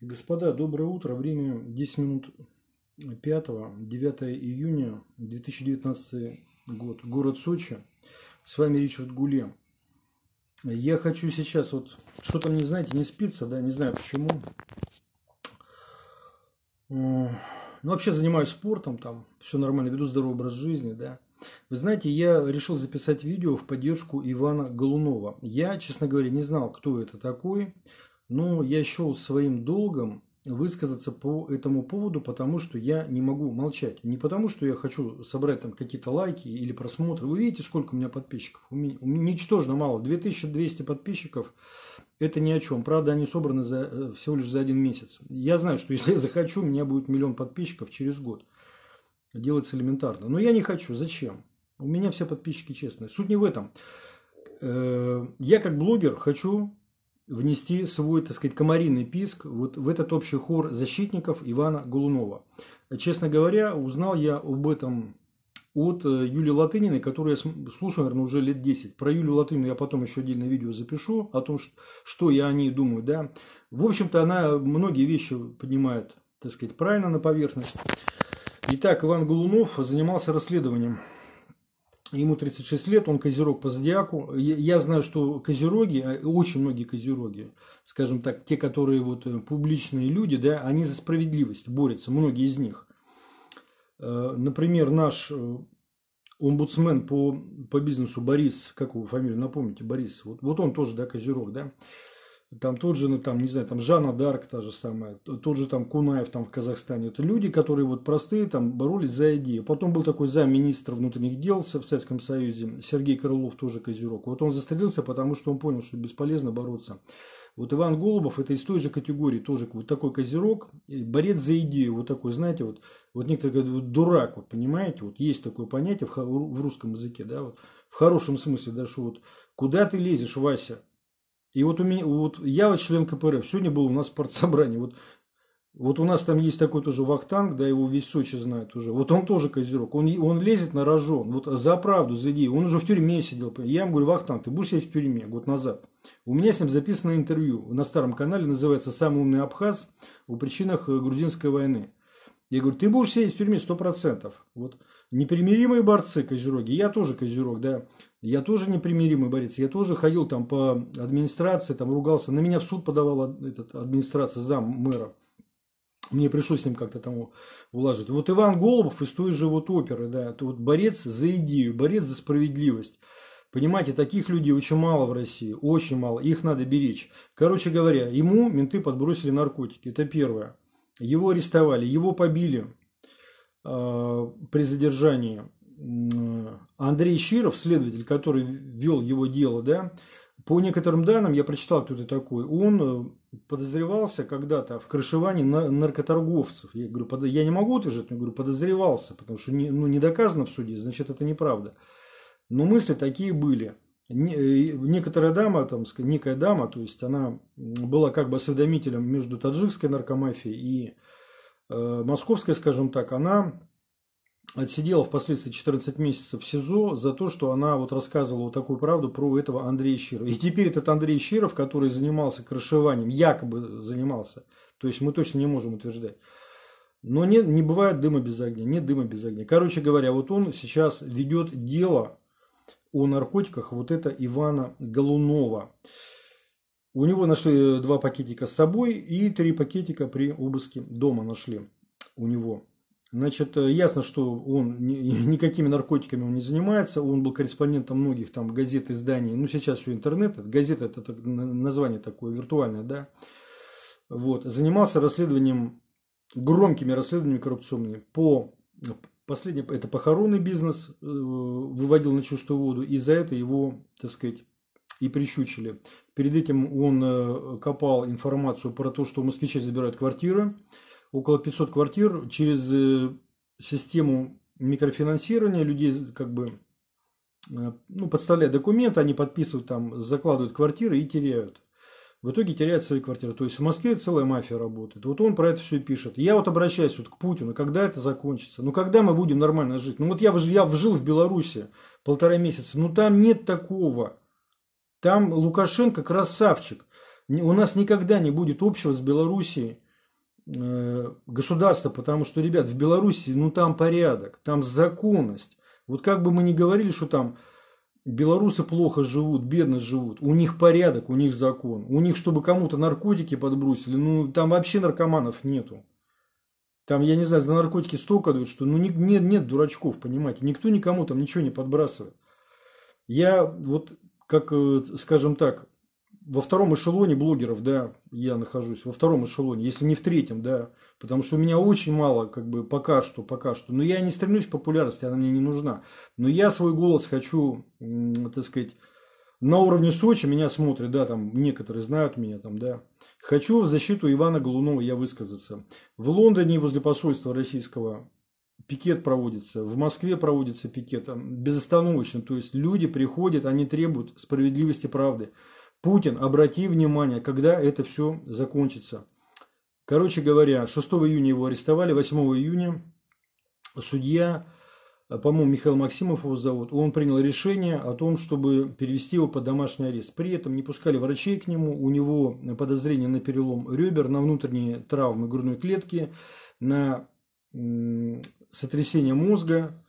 Господа, доброе утро. Время 10 минут 5, 9 июня 2019 год. Город Сочи. С вами Ричард Гуле. Я хочу сейчас, вот что-то мне, знаете, не спится, да, не знаю почему. Ну, вообще занимаюсь спортом, там все нормально, веду здоровый образ жизни, да. Вы знаете, я решил записать видео в поддержку Ивана Голунова. Я, честно говоря, не знал, кто это такой но я счел своим долгом высказаться по этому поводу, потому что я не могу молчать. Не потому, что я хочу собрать там какие-то лайки или просмотры. Вы видите, сколько у меня подписчиков? У меня, у меня ничтожно мало. 2200 подписчиков – это ни о чем. Правда, они собраны за, э, всего лишь за один месяц. Я знаю, что если я захочу, у меня будет миллион подписчиков через год. Делается элементарно. Но я не хочу. Зачем? У меня все подписчики честные. Суть не в этом. Э, я как блогер хочу внести свой, так сказать, комариный писк вот в этот общий хор защитников Ивана Голунова. Честно говоря, узнал я об этом от э, Юлии Латыниной, которую я слушаю, наверное, уже лет 10. Про Юлию Латынину я потом еще отдельное видео запишу, о том, что я о ней думаю, да. В общем-то, она многие вещи поднимает, так сказать, правильно на поверхность. Итак, Иван Голунов занимался расследованием ему 36 лет, он козерог по зодиаку. Я знаю, что козероги, а, очень многие козероги, скажем так, те, которые вот э, публичные люди, да, они за справедливость борются, многие из них. Э, например, наш э, омбудсмен по, по бизнесу Борис, как его фамилию, напомните, Борис, вот, вот он тоже, да, козерог, да, там тот же, ну там, не знаю, там Жанна Дарк та же самая, тот же там Кунаев там в Казахстане. Это люди, которые вот простые там боролись за идею. Потом был такой замминистра внутренних дел в Советском Союзе, Сергей Крылов, тоже Козерог. Вот он застрелился, потому что он понял, что бесполезно бороться. Вот Иван Голубов, это из той же категории, тоже вот такой козерог, борец за идею, вот такой, знаете, вот, вот некоторые говорят, вот дурак, вот понимаете, вот есть такое понятие в, в русском языке, да, вот, в хорошем смысле, да, что вот куда ты лезешь, Вася, и вот у меня, вот я вот член КПРФ, сегодня был у нас партсобрание, вот, вот у нас там есть такой тоже Вахтанг, да, его весь Сочи знает уже, вот он тоже козерог, он, он лезет на рожон, вот за правду, за идею, он уже в тюрьме сидел, я ему говорю, Вахтанг, ты будешь сидеть в тюрьме год назад? У меня с ним записано интервью на старом канале, называется «Самый умный абхаз о причинах э, грузинской войны». Я говорю, ты будешь сидеть в тюрьме 100%. Вот. Непримиримые борцы козероги. Я тоже козерог, да. Я тоже непримиримый борец. Я тоже ходил там по администрации, там ругался. На меня в суд подавала этот, администрация зам мэра. Мне пришлось с ним как-то там улаживать. Вот Иван Голубов из той же вот оперы, да. Это вот борец за идею, борец за справедливость. Понимаете, таких людей очень мало в России, очень мало, их надо беречь. Короче говоря, ему менты подбросили наркотики, это первое. Его арестовали, его побили а, при задержании. Андрей Щиров, следователь, который вел его дело, да, по некоторым данным, я прочитал, кто это такой, он э, подозревался когда-то в крышевании наркоторговцев. Я говорю, под... я не могу утверждать, но я говорю, подозревался, потому что не, ну, не доказано в суде, значит, это неправда. Но мысли такие были некоторая дама, там, некая дама, то есть она была как бы осведомителем между таджикской наркомафией и э, московской, скажем так, она отсидела впоследствии 14 месяцев в СИЗО за то, что она вот рассказывала вот такую правду про этого Андрея Щирова. И теперь этот Андрей Щиров, который занимался крышеванием, якобы занимался, то есть мы точно не можем утверждать, но не, не бывает дыма без огня, нет дыма без огня. Короче говоря, вот он сейчас ведет дело о наркотиках вот это Ивана Голунова. У него нашли э, два пакетика с собой и три пакетика при обыске дома нашли у него. Значит, э, ясно, что он никакими наркотиками он не занимается, он был корреспондентом многих там газет, изданий, ну сейчас все интернет, газета это название такое виртуальное, да. Вот, занимался расследованием, громкими расследованиями коррупционными по последний это похоронный бизнес э, выводил на чистую воду, и за это его, так сказать, и прищучили. Перед этим он э, копал информацию про то, что москвичи забирают квартиры. Около 500 квартир через э, систему микрофинансирования людей как бы ну, подставляют документы, они подписывают там, закладывают квартиры и теряют в итоге теряет свои квартиры. То есть в Москве целая мафия работает. Вот он про это все пишет. Я вот обращаюсь вот к Путину, когда это закончится? Ну когда мы будем нормально жить? Ну вот я, я жил в Беларуси полтора месяца, Но ну, там нет такого. Там Лукашенко красавчик. У нас никогда не будет общего с Белоруссией э, государства, потому что, ребят, в Беларуси, ну там порядок, там законность. Вот как бы мы ни говорили, что там Белорусы плохо живут, бедно живут. У них порядок, у них закон. У них, чтобы кому-то наркотики подбросили, ну там вообще наркоманов нету. Там, я не знаю, за наркотики столько дают, что ну нет, нет дурачков, понимаете. Никто никому там ничего не подбрасывает. Я вот, как, э, скажем так, во втором эшелоне блогеров, да, я нахожусь, во втором эшелоне, если не в третьем, да, потому что у меня очень мало, как бы, пока что, пока что, но я не стремлюсь к популярности, она мне не нужна, но я свой голос хочу, так сказать, на уровне Сочи меня смотрят, да, там некоторые знают меня, там, да. Хочу в защиту Ивана Голунова я высказаться. В Лондоне возле посольства российского пикет проводится, в Москве проводится пикет безостановочно, то есть люди приходят, они требуют справедливости, правды. Путин, обрати внимание, когда это все закончится. Короче говоря, 6 июня его арестовали, 8 июня судья, по-моему, Михаил Максимов его зовут, он принял решение о том, чтобы перевести его под домашний арест. При этом не пускали врачей к нему, у него подозрение на перелом ребер, на внутренние травмы грудной клетки, на сотрясение мозга,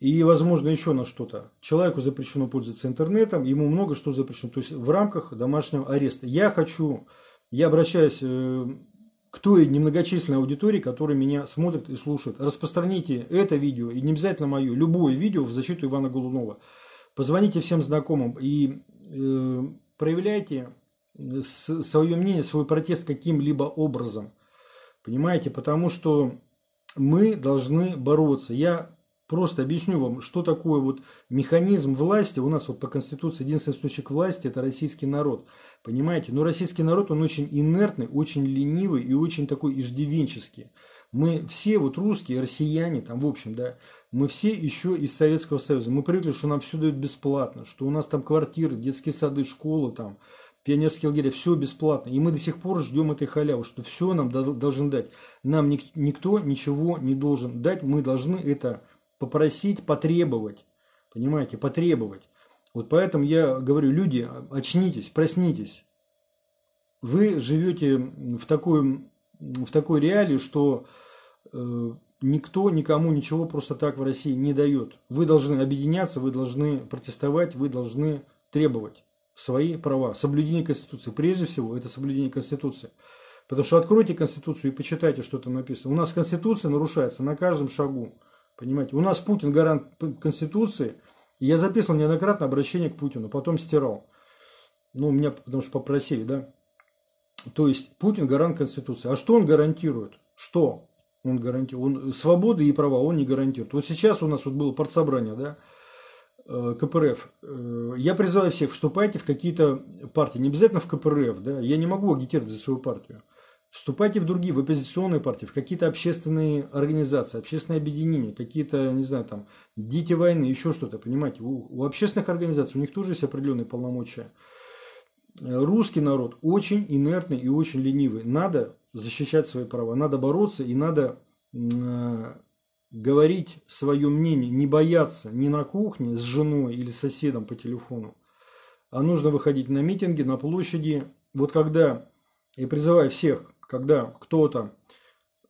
и, возможно, еще на что-то. Человеку запрещено пользоваться интернетом, ему много что запрещено, то есть в рамках домашнего ареста. Я хочу, я обращаюсь э, к той немногочисленной аудитории, которая меня смотрит и слушает. Распространите это видео, и не обязательно мое, любое видео в защиту Ивана Голунова. Позвоните всем знакомым и э, проявляйте э, свое мнение, свой протест каким-либо образом. Понимаете, потому что мы должны бороться. Я Просто объясню вам, что такое вот механизм власти. У нас вот по Конституции единственный источник власти – это российский народ. Понимаете? Но российский народ, он очень инертный, очень ленивый и очень такой иждивенческий. Мы все, вот русские, россияне, там в общем, да, мы все еще из Советского Союза. Мы привыкли, что нам все дают бесплатно, что у нас там квартиры, детские сады, школы там, пионерские лагеря, все бесплатно. И мы до сих пор ждем этой халявы, что все нам должен дать. Нам никто ничего не должен дать, мы должны это попросить, потребовать. Понимаете, потребовать. Вот поэтому я говорю, люди, очнитесь, проснитесь. Вы живете в такой, в такой реалии, что э, никто никому ничего просто так в России не дает. Вы должны объединяться, вы должны протестовать, вы должны требовать свои права. Соблюдение Конституции. Прежде всего, это соблюдение Конституции. Потому что откройте Конституцию и почитайте, что там написано. У нас Конституция нарушается на каждом шагу. Понимаете, у нас Путин гарант Конституции. И я записывал неоднократно обращение к Путину, потом стирал. Ну, меня потому что попросили, да. То есть Путин гарант Конституции. А что он гарантирует? Что он гарантирует? Он, свободы и права он не гарантирует. Вот сейчас у нас вот было партсобрание, да, э, КПРФ. Э, я призываю всех, вступайте в какие-то партии. Не обязательно в КПРФ, да. Я не могу агитировать за свою партию. Вступайте в другие, в оппозиционные партии, в какие-то общественные организации, общественные объединения, какие-то, не знаю, там, дети войны, еще что-то, понимаете. У, у общественных организаций, у них тоже есть определенные полномочия. Русский народ очень инертный и очень ленивый. Надо защищать свои права, надо бороться и надо э, говорить свое мнение, не бояться ни на кухне с женой или соседом по телефону, а нужно выходить на митинги, на площади. Вот когда, и призываю всех когда кто-то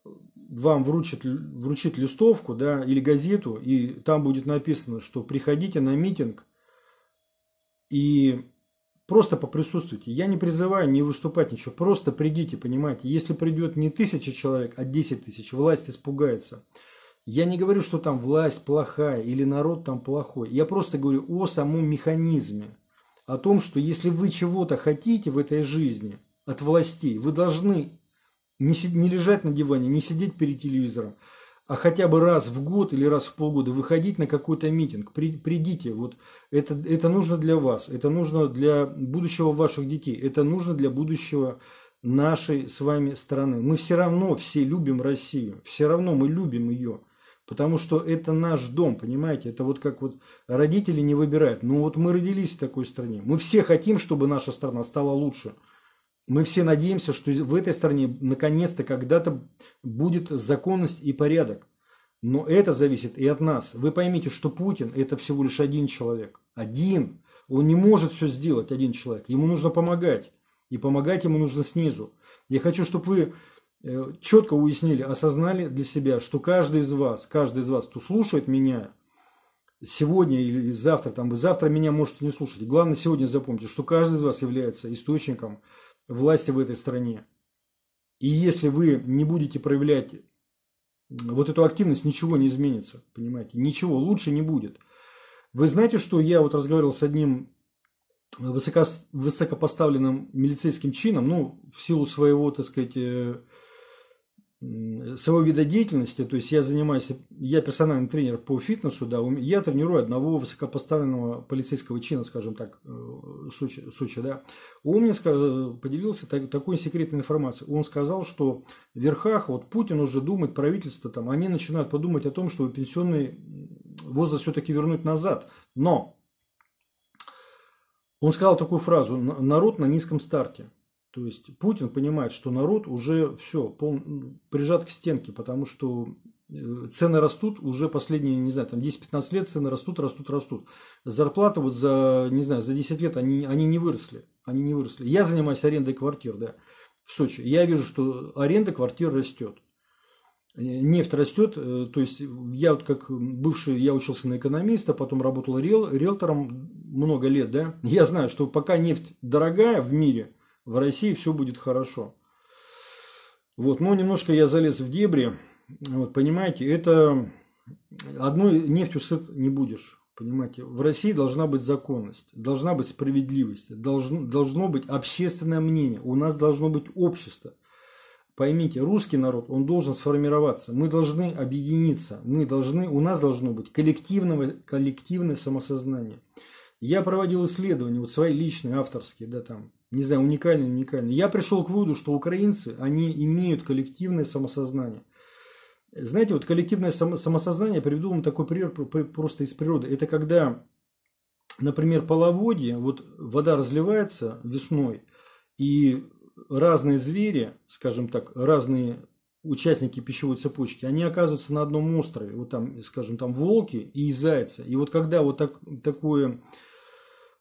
э, вам вручит, вручит листовку да, или газету, и там будет написано, что приходите на митинг и просто поприсутствуйте. Я не призываю не выступать ничего, просто придите, понимаете. Если придет не тысяча человек, а десять тысяч, власть испугается. Я не говорю, что там власть плохая или народ там плохой. Я просто говорю о самом механизме. О том, что если вы чего-то хотите в этой жизни от властей, вы должны не, не лежать на диване, не сидеть перед телевизором, а хотя бы раз в год или раз в полгода выходить на какой-то митинг. При, придите, вот это, это нужно для вас, это нужно для будущего ваших детей, это нужно для будущего нашей с вами страны. Мы все равно все любим Россию, все равно мы любим ее. Потому что это наш дом, понимаете? Это вот как вот родители не выбирают. Ну вот мы родились в такой стране. Мы все хотим, чтобы наша страна стала лучше мы все надеемся, что в этой стране наконец-то когда-то будет законность и порядок. Но это зависит и от нас. Вы поймите, что Путин – это всего лишь один человек. Один. Он не может все сделать, один человек. Ему нужно помогать. И помогать ему нужно снизу. Я хочу, чтобы вы э, четко уяснили, осознали для себя, что каждый из вас, каждый из вас, кто слушает меня, сегодня или завтра, там, вы завтра меня можете не слушать. Главное, сегодня запомните, что каждый из вас является источником власти в этой стране. И если вы не будете проявлять вот эту активность, ничего не изменится, понимаете? Ничего, лучше не будет. Вы знаете, что я вот разговаривал с одним высоко, высокопоставленным милицейским чином, ну, в силу своего, так сказать, э, своего вида деятельности, то есть я занимаюсь, я персональный тренер по фитнесу, да, я тренирую одного высокопоставленного полицейского чина, скажем так, э, Сочи, Сочи да. Он мне поделился так, такой секретной информацией. Он сказал, что в верхах, вот Путин уже думает, правительство там, они начинают подумать о том, чтобы пенсионный возраст все-таки вернуть назад. Но он сказал такую фразу «народ на низком старте». То есть Путин понимает, что народ уже все пол, прижат к стенке, потому что э, цены растут уже последние, не знаю, там 10-15 лет цены растут, растут, растут. Зарплаты вот за, не знаю, за 10 лет они, они не выросли. Они не выросли. Я занимаюсь арендой квартир, да, в Сочи. Я вижу, что аренда квартир растет. Нефть растет, э, то есть я вот как бывший, я учился на экономиста, потом работал риэл, риэлтором много лет, да, я знаю, что пока нефть дорогая в мире – в России все будет хорошо. Вот, но немножко я залез в дебри. Вот, понимаете, это одной нефтью сыт не будешь. Понимаете, в России должна быть законность, должна быть справедливость, должно, должно быть общественное мнение, у нас должно быть общество. Поймите, русский народ, он должен сформироваться, мы должны объединиться, мы должны, у нас должно быть коллективное, коллективное самосознание. Я проводил исследования, вот свои личные, авторские, да, там, не знаю, уникальный, уникальный. Я пришел к выводу, что украинцы, они имеют коллективное самосознание. Знаете, вот коллективное самосознание, приведу вам такой пример просто из природы. Это когда, например, половодье, вот вода разливается весной, и разные звери, скажем так, разные участники пищевой цепочки, они оказываются на одном острове. Вот там, скажем, там волки и зайцы. И вот когда вот так, такое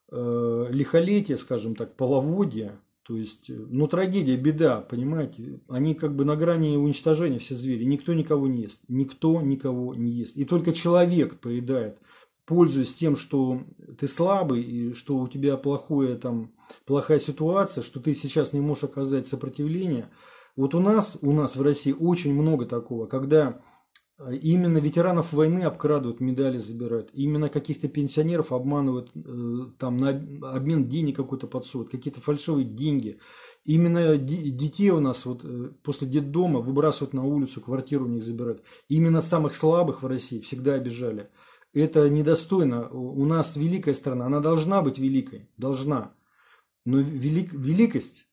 Э, лихолетие, скажем так, половодье, то есть, э, ну трагедия, беда, понимаете, они как бы на грани уничтожения все звери, никто никого не ест, никто никого не ест, и только человек поедает, пользуясь тем, что ты слабый и что у тебя плохое, там, плохая ситуация, что ты сейчас не можешь оказать сопротивление. Вот у нас, у нас в России очень много такого, когда Э, именно ветеранов войны обкрадывают, медали забирают. Именно каких-то пенсионеров обманывают, э, там на обмен денег какой-то подсовывают, какие-то фальшивые деньги. Именно детей у нас вот э, после детдома выбрасывают на улицу, квартиру у них забирают. Именно самых слабых в России всегда обижали. Это недостойно. У нас великая страна, она должна быть великой, должна. Но велик, великость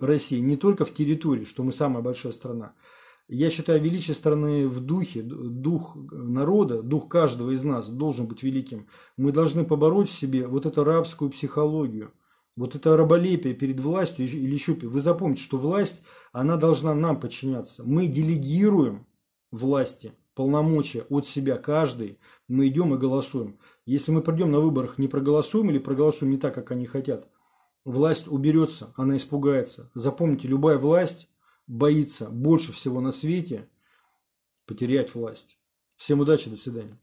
России не только в территории, что мы самая большая страна, я считаю, величие страны в духе, дух народа, дух каждого из нас должен быть великим. Мы должны побороть в себе вот эту рабскую психологию, вот это раболепие перед властью или еще... Вы запомните, что власть, она должна нам подчиняться. Мы делегируем власти полномочия от себя каждый, мы идем и голосуем. Если мы придем на выборах, не проголосуем или проголосуем не так, как они хотят, власть уберется, она испугается. Запомните, любая власть боится больше всего на свете потерять власть. Всем удачи, до свидания.